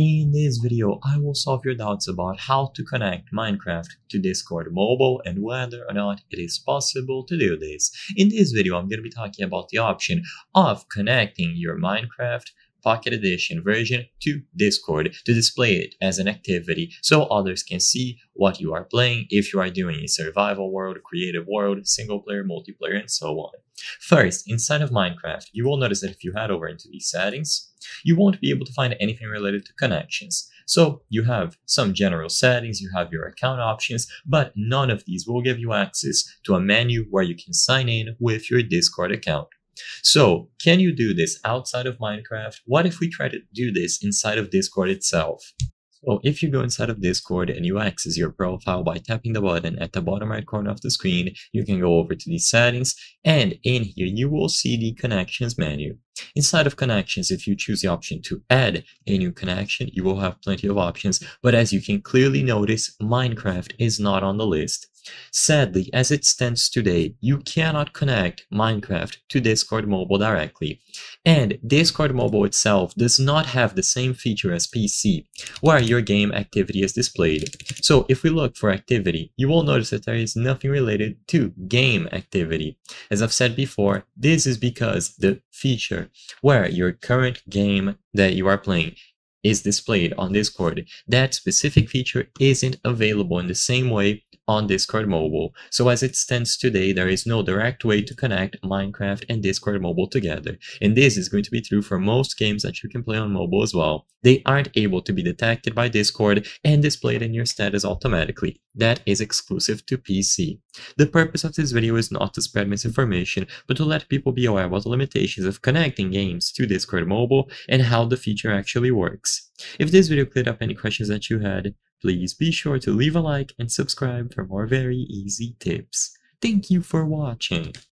In this video, I will solve your doubts about how to connect Minecraft to Discord Mobile and whether or not it is possible to do this. In this video, I'm going to be talking about the option of connecting your Minecraft Pocket Edition version to Discord to display it as an activity so others can see what you are playing if you are doing a survival world, creative world, single player, multiplayer, and so on. First, inside of Minecraft, you will notice that if you head over into these settings, you won't be able to find anything related to connections. So you have some general settings, you have your account options, but none of these will give you access to a menu where you can sign in with your Discord account. So can you do this outside of Minecraft? What if we try to do this inside of Discord itself? So if you go inside of Discord and you access your profile by tapping the button at the bottom right corner of the screen, you can go over to the settings and in here you will see the connections menu. Inside of connections, if you choose the option to add a new connection, you will have plenty of options. But as you can clearly notice, Minecraft is not on the list. Sadly, as it stands today, you cannot connect Minecraft to Discord Mobile directly. And Discord Mobile itself does not have the same feature as PC, where your game activity is displayed. So if we look for activity, you will notice that there is nothing related to game activity. As I've said before, this is because the feature where your current game that you are playing is displayed on Discord. That specific feature isn't available in the same way on Discord Mobile. So as it stands today, there is no direct way to connect Minecraft and Discord Mobile together. And this is going to be true for most games that you can play on mobile as well. They aren't able to be detected by Discord and displayed in your status automatically. That is exclusive to PC. The purpose of this video is not to spread misinformation, but to let people be aware about the limitations of connecting games to Discord Mobile and how the feature actually works. If this video cleared up any questions that you had, Please be sure to leave a like and subscribe for more very easy tips. Thank you for watching.